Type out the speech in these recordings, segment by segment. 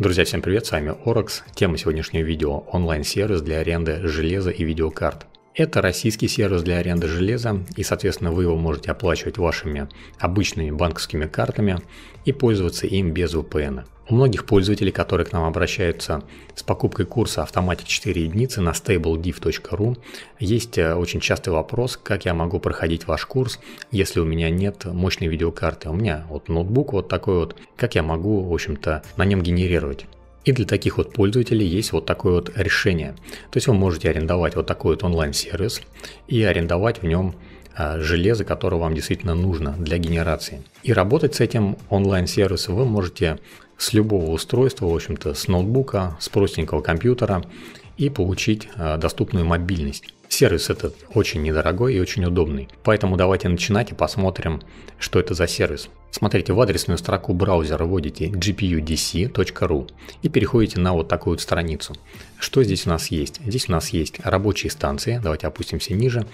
Друзья, всем привет, с вами Оракс. Тема сегодняшнего видео – онлайн-сервис для аренды железа и видеокарт. Это российский сервис для аренды железа, и, соответственно, вы его можете оплачивать вашими обычными банковскими картами и пользоваться им без VPN. У многих пользователей, которые к нам обращаются с покупкой курса Automatic 4 единицы на stablediff.ru, есть э, очень частый вопрос, как я могу проходить ваш курс, если у меня нет мощной видеокарты. У меня вот ноутбук вот такой вот, как я могу, в общем-то, на нем генерировать. И для таких вот пользователей есть вот такое вот решение. То есть вы можете арендовать вот такой вот онлайн-сервис и арендовать в нем а, железо, которое вам действительно нужно для генерации. И работать с этим онлайн-сервисом вы можете с любого устройства, в общем-то, с ноутбука, с простенького компьютера и получить а, доступную мобильность. Сервис этот очень недорогой и очень удобный, поэтому давайте начинать и посмотрим, что это за сервис. Смотрите, в адресную строку браузера вводите gpudc.ru и переходите на вот такую вот страницу. Что здесь у нас есть? Здесь у нас есть рабочие станции, давайте опустимся ниже.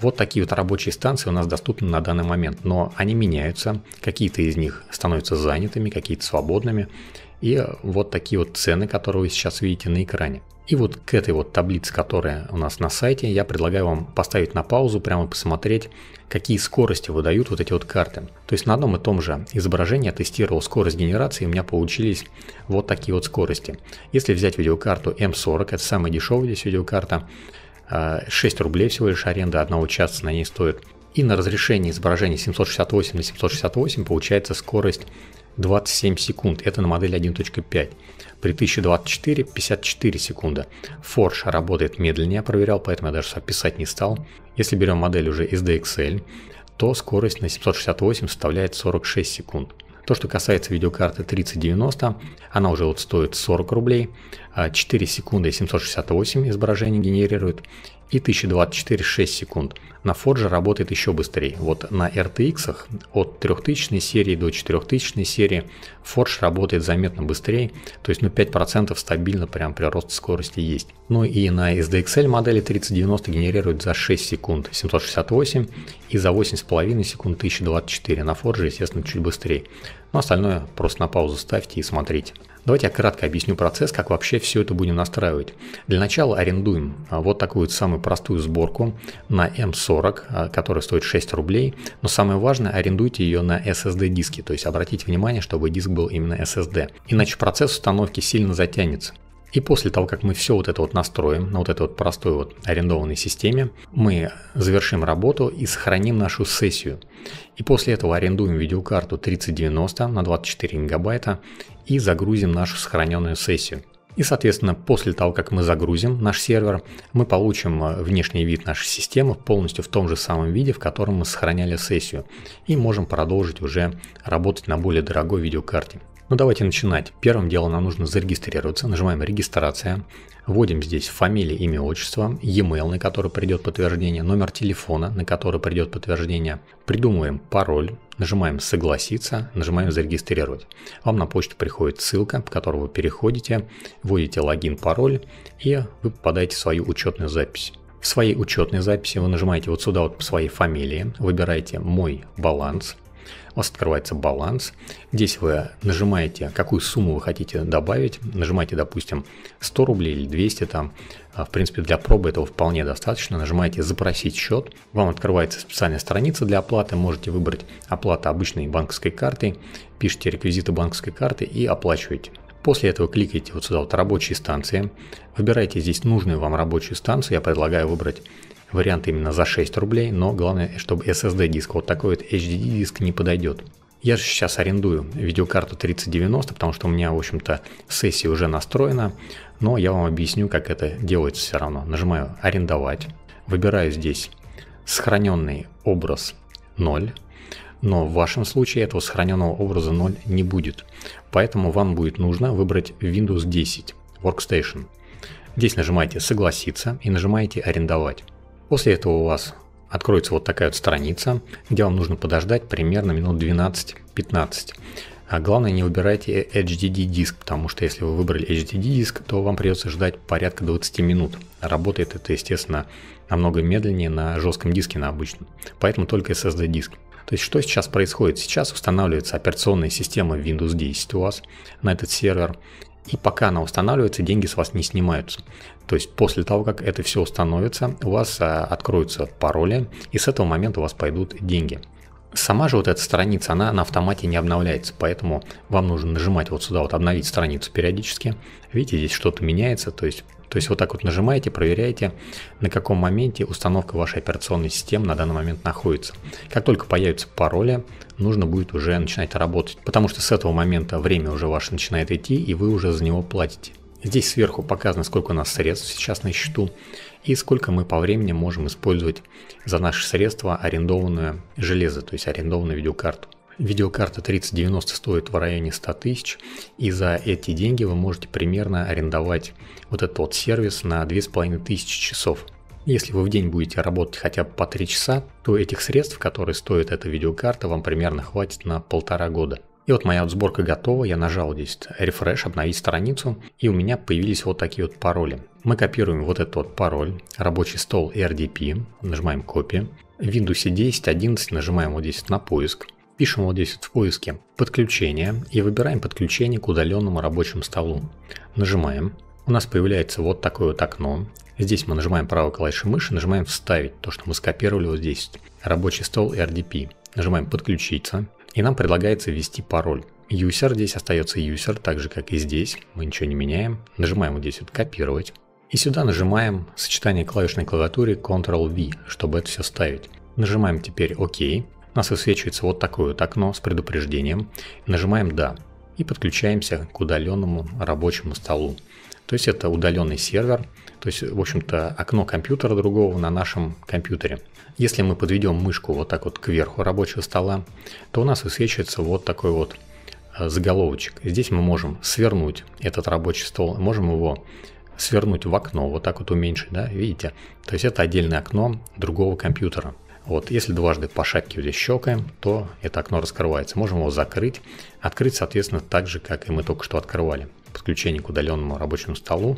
Вот такие вот рабочие станции у нас доступны на данный момент, но они меняются, какие-то из них становятся занятыми, какие-то свободными и э, вот такие вот цены, которые вы сейчас видите на экране. И вот к этой вот таблице, которая у нас на сайте, я предлагаю вам поставить на паузу, прямо посмотреть, какие скорости выдают вот эти вот карты. То есть на одном и том же изображении я тестировал скорость генерации, и у меня получились вот такие вот скорости. Если взять видеокарту M40, это самая дешевая здесь видеокарта, 6 э, рублей всего лишь аренда одного часа на ней стоит. И на разрешении изображения 768 на 768 получается скорость 27 секунд. Это на модели 1.5. При 1024 54 секунда. Forge работает медленнее, я проверял, поэтому я даже описать не стал. Если берем модель уже из DXL, то скорость на 768 составляет 46 секунд. То, что касается видеокарты 3090, она уже вот стоит 40 рублей. 4 а, секунды 768 изображений генерирует и 1024 6 секунд. На Forge работает еще быстрее. Вот на RTX от 3000 серии до 4000 серии Forge работает заметно быстрее, то есть ну 5% стабильно прям при росте скорости есть. Ну и на SDXL модели 3090 генерирует за 6 секунд 768 и за 8,5 секунд 1024. На Forge, естественно, чуть быстрее. Но остальное просто на паузу ставьте и смотрите. Давайте я кратко объясню процесс, как вообще все это будем настраивать. Для начала арендуем а, вот такую самую простую сборку на M40, а, которая стоит 6 рублей. Но самое важное, арендуйте ее на SSD диске, то есть обратите внимание, чтобы диск был именно SSD. Иначе процесс установки сильно затянется. И после того, как мы все вот это вот настроим на вот этой вот простой вот арендованной системе, мы завершим работу и сохраним нашу сессию. И после этого арендуем видеокарту 3090 на 24 гигабайта и загрузим нашу сохраненную сессию. И, соответственно, после того, как мы загрузим наш сервер, мы получим э, внешний вид нашей системы полностью в том же самом виде, в котором мы сохраняли сессию. И можем продолжить уже работать на более дорогой видеокарте. Ну давайте начинать. Первым делом нам нужно зарегистрироваться. Нажимаем «Регистрация». Вводим здесь фамилию, имя, отчество, e-mail, на который придет подтверждение, номер телефона, на который придет подтверждение. Придумываем пароль, нажимаем «Согласиться», нажимаем «Зарегистрировать». Вам на почту приходит ссылка, по которой вы переходите, вводите логин, пароль и вы попадаете в свою учетную запись. В своей учетной записи вы нажимаете вот сюда вот по своей фамилии, выбираете «Мой баланс», у вас открывается баланс. Здесь вы нажимаете, какую сумму вы хотите добавить. Нажимаете, допустим, 100 рублей или 200 там. А, в принципе, для пробы этого вполне достаточно. Нажимаете «Запросить счет». Вам открывается специальная страница для оплаты. Можете выбрать оплата обычной банковской картой. Пишите реквизиты банковской карты и оплачиваете. После этого кликайте вот сюда вот «Рабочие станции». Выбирайте здесь нужную вам рабочую станцию. Я предлагаю выбрать Вариант именно за 6 рублей, но главное, чтобы SSD диск, вот такой вот HDD диск не подойдет. Я же сейчас арендую видеокарту 3090, потому что у меня, в общем-то, сессия уже настроена, но я вам объясню, как это делается все равно. Нажимаю «Арендовать», выбираю здесь сохраненный образ 0, но в вашем случае этого сохраненного образа 0 не будет, поэтому вам будет нужно выбрать Windows 10 Workstation. Здесь нажимаете «Согласиться» и нажимаете «Арендовать». После этого у вас откроется вот такая вот страница, где вам нужно подождать примерно минут 12-15. А главное не выбирайте HDD диск, потому что если вы выбрали HDD диск, то вам придется ждать порядка 20 минут. Работает это, естественно, намного медленнее на жестком диске на обычном. Поэтому только SSD диск. То есть что сейчас происходит? Сейчас устанавливается операционная система Windows 10 у вас на этот сервер. И пока она устанавливается, деньги с вас не снимаются. То есть после того, как это все установится, у вас а, откроются пароли, и с этого момента у вас пойдут деньги. Сама же вот эта страница, она на автомате не обновляется, поэтому вам нужно нажимать вот сюда вот «Обновить страницу» периодически. Видите, здесь что-то меняется, то есть то есть вот так вот нажимаете, проверяете, на каком моменте установка вашей операционной системы на данный момент находится. Как только появятся пароли, нужно будет уже начинать работать, потому что с этого момента время уже ваше начинает идти, и вы уже за него платите. Здесь сверху показано, сколько у нас средств сейчас на счету и сколько мы по времени можем использовать за наши средства арендованное железо, то есть арендованную видеокарту. Видеокарта 3090 стоит в районе 100 тысяч, и за эти деньги вы можете примерно арендовать вот этот вот сервис на 2500 часов. Если вы в день будете работать хотя бы по 3 часа, то этих средств, которые стоит эта видеокарта, вам примерно хватит на полтора года. И вот моя вот сборка готова, я нажал здесь Refresh, обновить страницу, и у меня появились вот такие вот пароли. Мы копируем вот этот вот пароль, рабочий стол RDP, нажимаем копия. Windows 10, 11 нажимаем вот здесь на поиск, Пишем вот здесь вот в поиске «Подключение» и выбираем подключение к удаленному рабочему столу. Нажимаем. У нас появляется вот такое вот окно. Здесь мы нажимаем правой клавишей мыши, нажимаем «Вставить» то, что мы скопировали вот здесь. Рабочий стол и RDP. Нажимаем «Подключиться» и нам предлагается ввести пароль. User здесь остается user, так же как и здесь, мы ничего не меняем. Нажимаем вот здесь вот «Копировать». И сюда нажимаем сочетание клавиш на клавиатуре Ctrl-V, чтобы это все вставить Нажимаем теперь «Ок». У нас высвечивается вот такое вот окно с предупреждением. Нажимаем «Да» и подключаемся к удаленному рабочему столу. То есть это удаленный сервер, то есть, в общем-то, окно компьютера другого на нашем компьютере. Если мы подведем мышку вот так вот кверху рабочего стола, то у нас высвечивается вот такой вот э, заголовочек. Здесь мы можем свернуть этот рабочий стол, можем его свернуть в окно, вот так вот уменьшить, да, видите? То есть это отдельное окно другого компьютера. Вот, если дважды по шапке здесь щелкаем, то это окно раскрывается. Можем его закрыть, открыть, соответственно, так же, как и мы только что открывали. Подключение к удаленному рабочему столу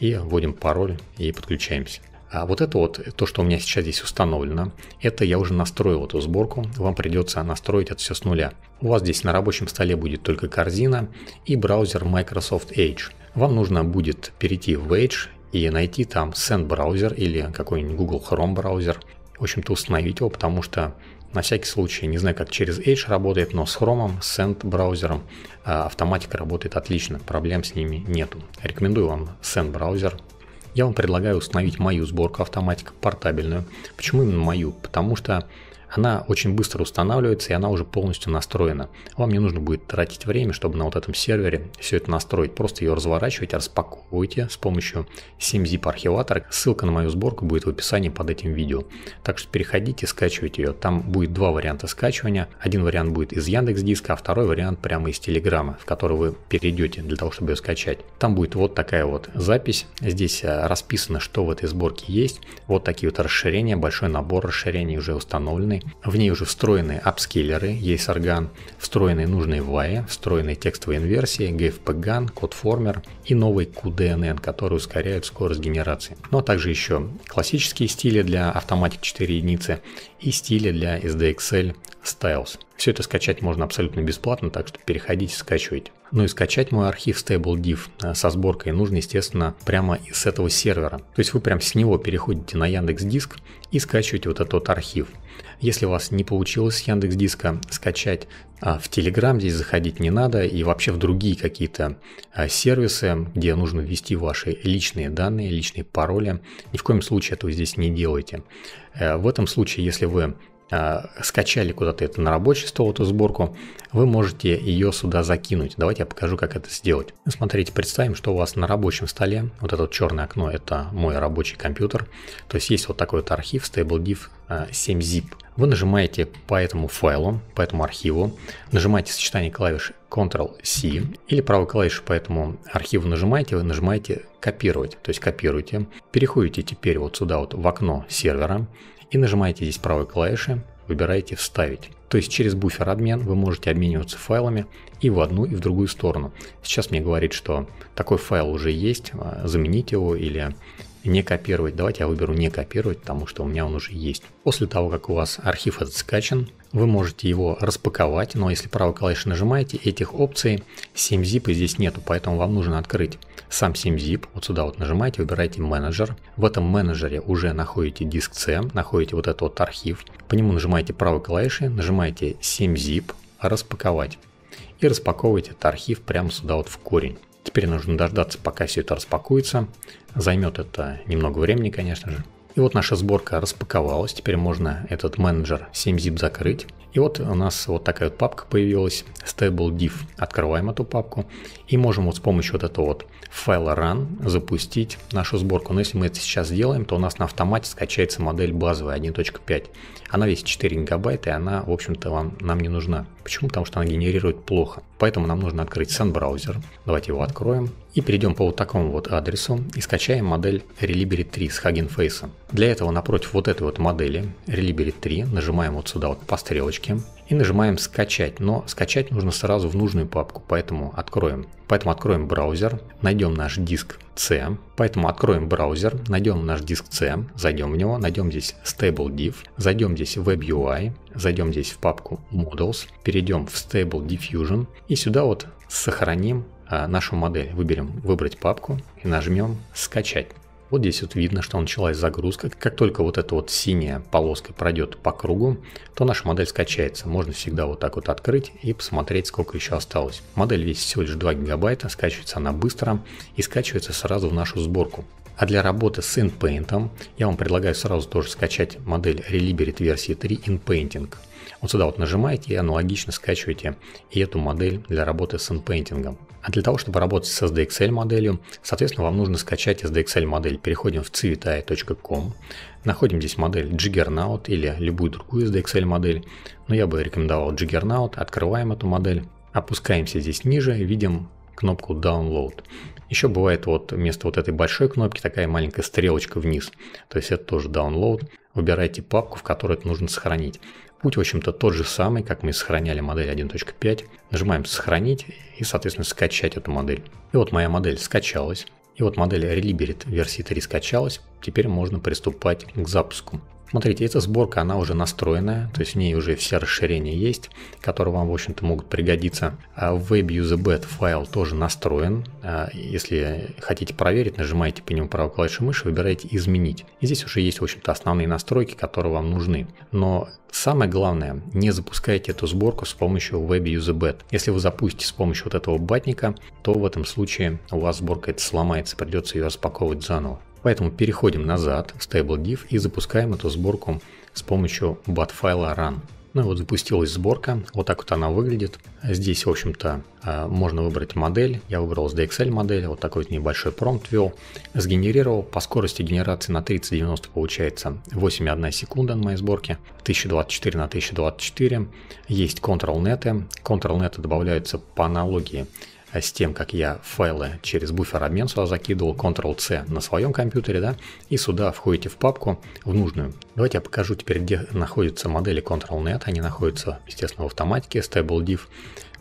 и вводим пароль и подключаемся. А вот это вот, то, что у меня сейчас здесь установлено, это я уже настроил эту сборку, вам придется настроить это все с нуля. У вас здесь на рабочем столе будет только корзина и браузер Microsoft Edge. Вам нужно будет перейти в Edge и найти там Send браузер или какой-нибудь Google Chrome браузер в общем-то, установить его, потому что на всякий случай, не знаю, как через Edge работает, но с Chrome, с Send браузером а, автоматика работает отлично, проблем с ними нету. Рекомендую вам Send браузер. Я вам предлагаю установить мою сборку автоматика, портабельную. Почему именно мою? Потому что она очень быстро устанавливается, и она уже полностью настроена. Вам не нужно будет тратить время, чтобы на вот этом сервере все это настроить. Просто ее разворачивайте, распаковывайте с помощью 7zip архиватора. Ссылка на мою сборку будет в описании под этим видео. Так что переходите, скачивайте ее. Там будет два варианта скачивания. Один вариант будет из Яндекс Диска, а второй вариант прямо из Телеграма, в который вы перейдете для того, чтобы ее скачать. Там будет вот такая вот запись. Здесь э, расписано, что в этой сборке есть. Вот такие вот расширения, большой набор расширений уже установлены в ней уже встроены апскейлеры, есть орган, встроенные нужные ваи, встроенные текстовые инверсии, GFPGAN, CodeFormer и новый QDNN, который ускоряет скорость генерации. Но также еще классические стили для Automatic 4 единицы и стили для SDXL Styles. Все это скачать можно абсолютно бесплатно, так что переходите, скачивайте. Ну и скачать мой архив Stable StableDiv э, со сборкой нужно, естественно, прямо с этого сервера. То есть вы прям с него переходите на Яндекс Диск и скачиваете вот этот архив. Если у вас не получилось с Яндекс Диска скачать, а, в Telegram здесь заходить не надо и вообще в другие какие-то а, сервисы, где нужно ввести ваши личные данные, личные пароли, ни в коем случае этого здесь не делайте. Э, в этом случае, если вы Э, скачали куда-то это на рабочий стол, эту сборку, вы можете ее сюда закинуть. Давайте я покажу, как это сделать. Ну, смотрите, представим, что у вас на рабочем столе, вот это черное окно, это мой рабочий компьютер. То есть есть вот такой вот архив stablediff 7zip. Э, вы нажимаете по этому файлу, по этому архиву, нажимаете сочетание клавиш Ctrl-C или правой клавишей по этому архиву нажимаете, вы нажимаете «Копировать», то есть копируете. Переходите теперь вот сюда вот в окно сервера, и нажимаете здесь правой клавишей, выбираете «Вставить». То есть через буфер обмен вы можете обмениваться файлами и в одну, и в другую сторону. Сейчас мне говорит, что такой файл уже есть, а, заменить его или не копировать. Давайте я выберу не копировать, потому что у меня он уже есть. После того, как у вас архив этот скачан, вы можете его распаковать, но если правой клавишей нажимаете, этих опций 7-zip здесь нету, поэтому вам нужно открыть сам 7-zip. Вот сюда вот нажимаете, выбираете менеджер. В этом менеджере уже находите диск C, находите вот этот вот архив. По нему нажимаете правой клавишей, нажимаете 7-zip, распаковать. И распаковываете этот архив прямо сюда вот в корень. Теперь нужно дождаться, пока все это распакуется. Займет это немного времени, конечно же. И вот наша сборка распаковалась, теперь можно этот менеджер 7zip закрыть. И вот у нас вот такая вот папка появилась, stable StableDiff. Открываем эту папку и можем вот с помощью вот этого вот файла run запустить нашу сборку. Но если мы это сейчас сделаем, то у нас на автомате скачается модель базовая 1.5. Она весит 4 гигабайта и она, в общем-то, вам, нам не нужна. Почему? Потому что она генерирует плохо. Поэтому нам нужно открыть сенд-браузер. Давайте его откроем. И перейдем по вот такому вот адресу и скачаем модель Relibrary 3 с Hagen Face. Для этого напротив вот этой вот модели Relibrary 3 нажимаем вот сюда вот по стрелочке и нажимаем скачать, но скачать нужно сразу в нужную папку, поэтому откроем. Поэтому откроем браузер, найдем наш диск C, поэтому откроем браузер, найдем наш диск C, зайдем в него, найдем здесь Stable Diff, зайдем здесь в UI, зайдем здесь в папку Models, перейдем в Stable Diffusion и сюда вот сохраним а, нашу модель. Выберем «Выбрать папку» и нажмем «Скачать». Вот здесь вот видно, что началась загрузка. Как только вот эта вот синяя полоска пройдет по кругу, то наша модель скачается. Можно всегда вот так вот открыть и посмотреть, сколько еще осталось. Модель весит всего лишь 2 гигабайта, скачивается она быстро и скачивается сразу в нашу сборку. А для работы с InPaint я вам предлагаю сразу тоже скачать модель Reliberate версии 3 InPainting. Вот сюда вот нажимаете и аналогично скачиваете и эту модель для работы с InPainting. А для того, чтобы работать с SDXL моделью, соответственно, вам нужно скачать SDXL модель. Переходим в civitai.com, находим здесь модель Jiggernaut или любую другую SDXL модель, но я бы рекомендовал Jiggernaut, открываем эту модель, опускаемся здесь ниже, видим кнопку Download. Еще бывает вот вместо вот этой большой кнопки такая маленькая стрелочка вниз, то есть это тоже Download. Выбирайте папку, в которой это нужно сохранить. Путь, в общем-то, тот же самый, как мы сохраняли модель 1.5. Нажимаем «Сохранить» и, соответственно, «Скачать эту модель». И вот моя модель скачалась. И вот модель Reliberate версии 3 скачалась. Теперь можно приступать к запуску. Смотрите, эта сборка, она уже настроенная, то есть в ней уже все расширения есть, которые вам, в общем-то, могут пригодиться. А WebUseBet файл тоже настроен. А если хотите проверить, нажимаете по нему правой клавишей мыши, выбираете «Изменить». И здесь уже есть, в общем-то, основные настройки, которые вам нужны. Но самое главное, не запускайте эту сборку с помощью WebUseBet. Если вы запустите с помощью вот этого батника, то в этом случае у вас сборка это сломается, придется ее распаковывать заново. Поэтому переходим назад в StableDiv и запускаем эту сборку с помощью bat файла run. Ну и вот запустилась сборка, вот так вот она выглядит. Здесь, в общем-то, а, можно выбрать модель. Я выбрал с DXL модель, вот такой вот небольшой промпт ввел. Сгенерировал по скорости генерации на 3090 получается 8,1 секунда на моей сборке, 1024 на 1024. Есть ControlNet. ControlNet ctrl добавляются по аналогии а с тем, как я файлы через буфер обмен сюда закидывал, Ctrl-C на своем компьютере, да, и сюда входите в папку, в нужную. Давайте я покажу теперь, где находятся модели Ctrl-Net, они находятся, естественно, в автоматике, StableDiv,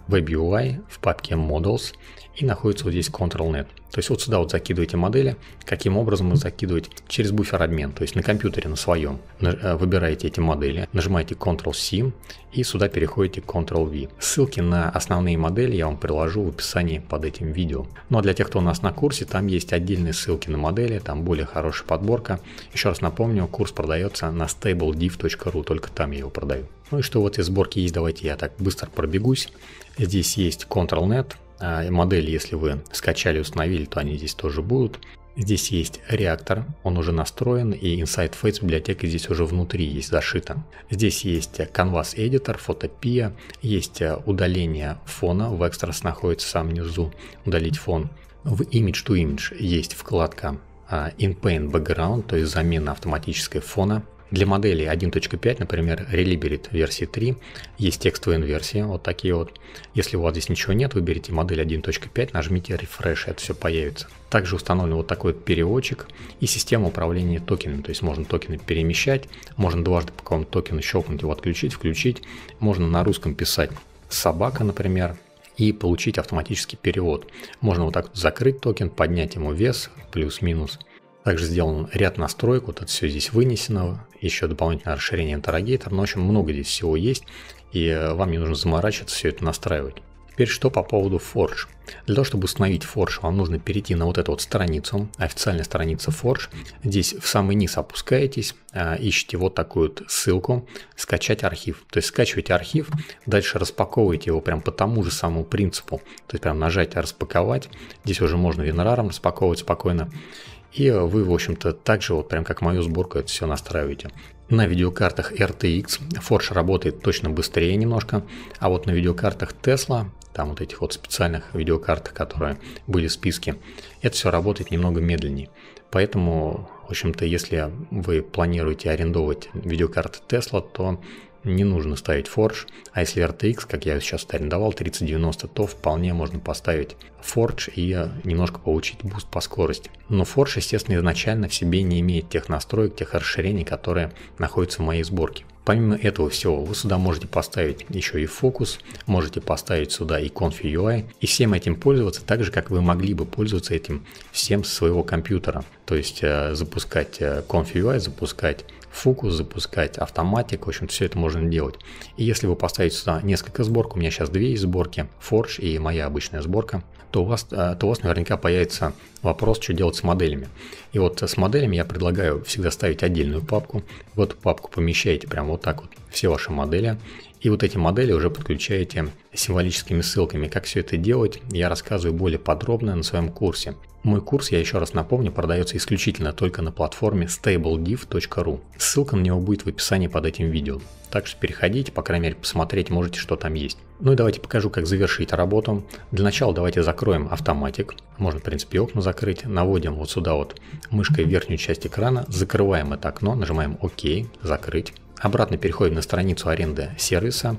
WebUI в папке Models и находится вот здесь ControlNet. То есть вот сюда вот закидываете модели. Каким образом вы закидывать? Через буфер обмен, то есть на компьютере, на своем. Э, выбираете эти модели, нажимаете Ctrl-C и сюда переходите Ctrl-V. Ссылки на основные модели я вам приложу в описании под этим видео. Ну а для тех, кто у нас на курсе, там есть отдельные ссылки на модели, там более хорошая подборка. Еще раз напомню, курс продается на stablediff.ru только там я его продаю. Ну и что в этой сборке есть, давайте я так быстро пробегусь. Здесь есть ControlNet, а, модели, если вы скачали, установили, то они здесь тоже будут. Здесь есть реактор, он уже настроен, и Inside Face библиотека здесь уже внутри есть зашита. Здесь есть Canvas Editor, Photopia, есть э, удаление фона, в Extras находится сам внизу, удалить фон. В Image to Image есть вкладка а, Inpaint Background, то есть замена автоматической фона для моделей 1.5, например, Reliberate версии 3, есть текстовые инверсии, вот такие вот. Если у вас здесь ничего нет, выберите модель 1.5, нажмите Refresh, это все появится. Также установлен вот такой вот переводчик и система управления токенами, то есть можно токены перемещать, можно дважды по какому-то токену щелкнуть его отключить, включить, можно на русском писать собака, например, и получить автоматический перевод. Можно вот так вот закрыть токен, поднять ему вес, плюс-минус. Также сделан ряд настроек, вот это все здесь вынесено, еще дополнительное расширение Interrogator. Но, в общем, много здесь всего есть, и э, вам не нужно заморачиваться, все это настраивать. Теперь что по поводу Forge. Для того, чтобы установить Forge, вам нужно перейти на вот эту вот страницу, официальная страница Forge. Здесь в самый низ опускаетесь, э, ищите вот такую вот ссылку «Скачать архив». То есть скачиваете архив, дальше распаковываете его прям по тому же самому принципу. То есть прям нажать «Распаковать». Здесь уже можно винраром распаковывать спокойно. И вы, в общем-то, также вот прям как мою сборку это все настраиваете. На видеокартах RTX Forge работает точно быстрее немножко, а вот на видеокартах Tesla, там вот этих вот специальных видеокарт, которые были в списке, это все работает немного медленнее. Поэтому, в общем-то, если вы планируете арендовать видеокарты Tesla, то не нужно ставить Forge, а если RTX, как я сейчас арендовал, 3090, то вполне можно поставить Forge и э, немножко получить буст по скорости. Но Forge, естественно, изначально в себе не имеет тех настроек, тех расширений, которые находятся в моей сборке. Помимо этого всего, вы сюда можете поставить еще и фокус, можете поставить сюда и ConfUI, и всем этим пользоваться так же, как вы могли бы пользоваться этим всем с своего компьютера. То есть э, запускать ConfUI, э, запускать фокус, запускать автоматик, в общем все это можно делать. И если вы поставите сюда несколько сборок, у меня сейчас две сборки, Forge и моя обычная сборка, то у, вас, э, то у вас наверняка появится вопрос, что делать с моделями. И вот с моделями я предлагаю всегда ставить отдельную папку. В эту папку помещаете прям вот так вот все ваши модели. И вот эти модели уже подключаете символическими ссылками. Как все это делать, я рассказываю более подробно на своем курсе. Мой курс, я еще раз напомню, продается исключительно только на платформе stablediv.ru. Ссылка на него будет в описании под этим видео. Так что переходите, по крайней мере посмотреть можете, что там есть. Ну и давайте покажу, как завершить работу. Для начала давайте закроем автоматик. Можно, в принципе, окна закрыть. Наводим вот сюда вот мышкой верхнюю часть экрана, закрываем это окно, нажимаем ОК, закрыть. Обратно переходим на страницу аренды сервиса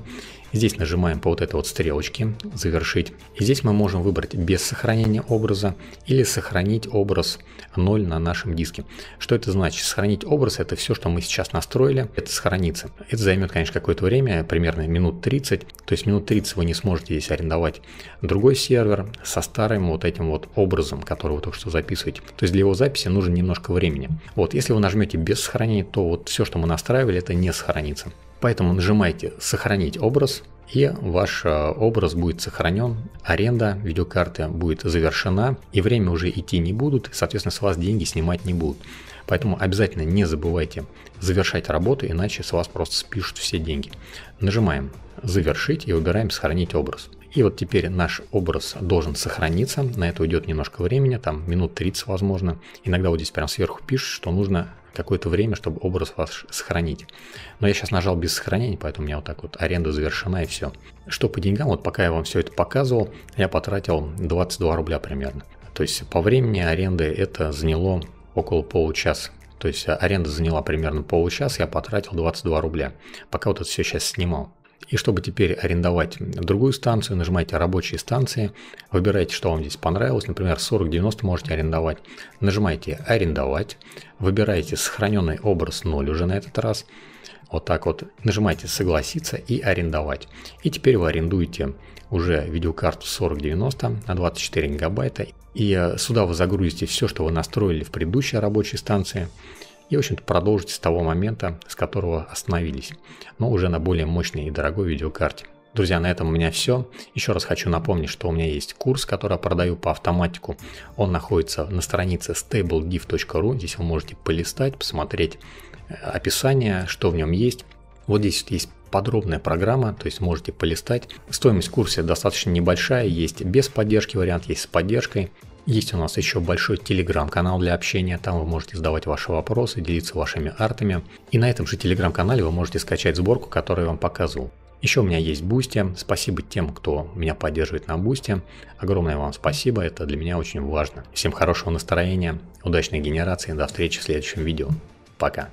Здесь нажимаем по вот этой вот стрелочке «Завершить». И здесь мы можем выбрать без сохранения образа или сохранить образ 0 на нашем диске. Что это значит? Сохранить образ – это все, что мы сейчас настроили, это сохранится. Это займет, конечно, какое-то время, примерно минут 30. То есть минут 30 вы не сможете здесь арендовать другой сервер со старым вот этим вот образом, который вы только что записываете. То есть для его записи нужно немножко времени. Вот, если вы нажмете без сохранения, то вот все, что мы настраивали, это не сохранится. Поэтому нажимайте «Сохранить образ», и ваш э, образ будет сохранен, аренда видеокарты будет завершена, и время уже идти не будут, и, соответственно, с вас деньги снимать не будут. Поэтому обязательно не забывайте завершать работу, иначе с вас просто спишут все деньги. Нажимаем «Завершить» и выбираем «Сохранить образ». И вот теперь наш образ должен сохраниться, на это уйдет немножко времени, там минут 30 возможно. Иногда вот здесь прям сверху пишут, что нужно какое-то время, чтобы образ вас сохранить. Но я сейчас нажал без сохранения, поэтому у меня вот так вот аренда завершена и все. Что по деньгам, вот пока я вам все это показывал, я потратил 22 рубля примерно. То есть по времени аренды это заняло около получаса. То есть аренда заняла примерно получаса, я потратил 22 рубля, пока вот это все сейчас снимал. И чтобы теперь арендовать другую станцию, нажимаете «Рабочие станции», выбираете, что вам здесь понравилось, например, 40-90 можете арендовать. Нажимаете «Арендовать», выбираете «Сохраненный образ 0» уже на этот раз, вот так вот нажимаете «Согласиться» и «Арендовать». И теперь вы арендуете уже видеокарту 4090 на 24 гигабайта. И э, сюда вы загрузите все, что вы настроили в предыдущей рабочей станции – и, в общем-то, продолжить с того момента, с которого остановились, но уже на более мощной и дорогой видеокарте. Друзья, на этом у меня все. Еще раз хочу напомнить, что у меня есть курс, который я продаю по автоматику. Он находится на странице stablediv.ru. Здесь вы можете полистать, посмотреть э, описание, что в нем есть. Вот здесь есть подробная программа, то есть можете полистать. Стоимость курса достаточно небольшая, есть без поддержки вариант, есть с поддержкой. Есть у нас еще большой телеграм-канал для общения, там вы можете задавать ваши вопросы, делиться вашими артами. И на этом же телеграм-канале вы можете скачать сборку, которую я вам показывал. Еще у меня есть Бусти. Спасибо тем, кто меня поддерживает на Бусти. Огромное вам спасибо, это для меня очень важно. Всем хорошего настроения, удачной генерации, до встречи в следующем видео. Пока.